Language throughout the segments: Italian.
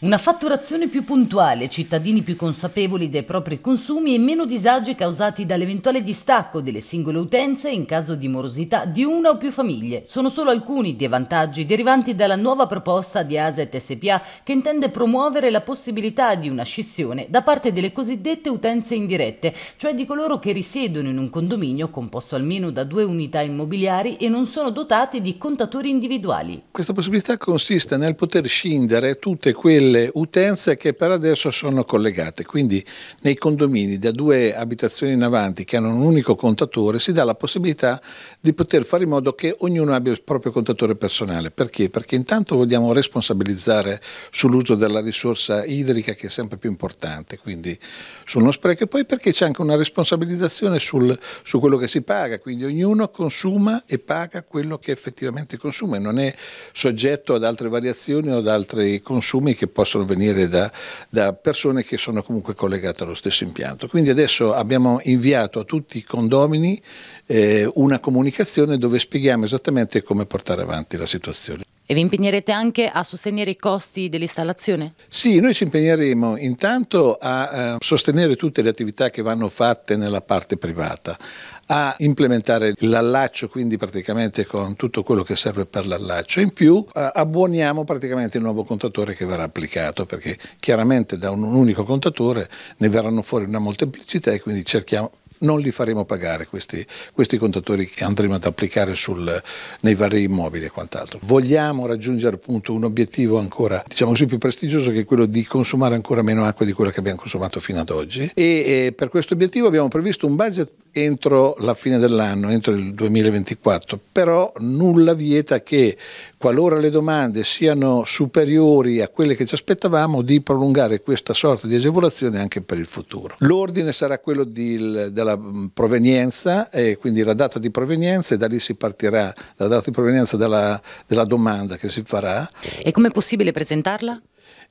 Una fatturazione più puntuale, cittadini più consapevoli dei propri consumi e meno disagi causati dall'eventuale distacco delle singole utenze in caso di morosità di una o più famiglie sono solo alcuni dei vantaggi derivanti dalla nuova proposta di Aset SPA che intende promuovere la possibilità di una scissione da parte delle cosiddette utenze indirette, cioè di coloro che risiedono in un condominio composto almeno da due unità immobiliari e non sono dotati di contatori individuali. Questa possibilità consiste nel poter scindere tutte quelle delle utenze che per adesso sono collegate, quindi nei condomini da due abitazioni in avanti che hanno un unico contatore si dà la possibilità di poter fare in modo che ognuno abbia il proprio contatore personale. Perché? Perché intanto vogliamo responsabilizzare sull'uso della risorsa idrica che è sempre più importante, quindi su uno spreco e poi perché c'è anche una responsabilizzazione sul, su quello che si paga, quindi ognuno consuma e paga quello che effettivamente consuma e non è soggetto ad altre variazioni o ad altri consumi che possono venire da, da persone che sono comunque collegate allo stesso impianto. Quindi adesso abbiamo inviato a tutti i condomini eh, una comunicazione dove spieghiamo esattamente come portare avanti la situazione. E vi impegnerete anche a sostenere i costi dell'installazione? Sì, noi ci impegneremo intanto a eh, sostenere tutte le attività che vanno fatte nella parte privata, a implementare l'allaccio quindi praticamente con tutto quello che serve per l'allaccio. In più eh, abboniamo praticamente il nuovo contatore che verrà applicato perché chiaramente da un, un unico contatore ne verranno fuori una molteplicità e quindi cerchiamo non li faremo pagare questi, questi contatori che andremo ad applicare sul, nei vari immobili e quant'altro. Vogliamo raggiungere appunto un obiettivo ancora diciamo così, più prestigioso che è quello di consumare ancora meno acqua di quella che abbiamo consumato fino ad oggi e eh, per questo obiettivo abbiamo previsto un budget entro la fine dell'anno, entro il 2024, però nulla vieta che qualora le domande siano superiori a quelle che ci aspettavamo di prolungare questa sorta di agevolazione anche per il futuro. L'ordine sarà quello di, della mm, provenienza, e quindi la data di provenienza e da lì si partirà, la data di provenienza della, della domanda che si farà. E com'è possibile presentarla?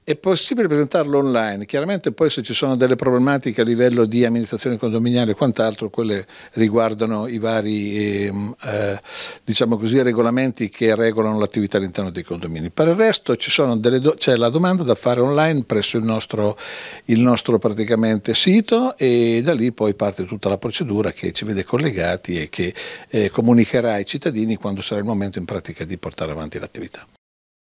È possibile presentarlo online, chiaramente poi se ci sono delle problematiche a livello di amministrazione condominiale e quant'altro, quelle riguardano i vari ehm, eh, diciamo così, regolamenti che regolano l'attività all'interno dei condomini. Per il resto c'è la domanda da fare online presso il nostro, il nostro sito e da lì poi parte tutta la procedura che ci vede collegati e che eh, comunicherà ai cittadini quando sarà il momento in pratica di portare avanti l'attività.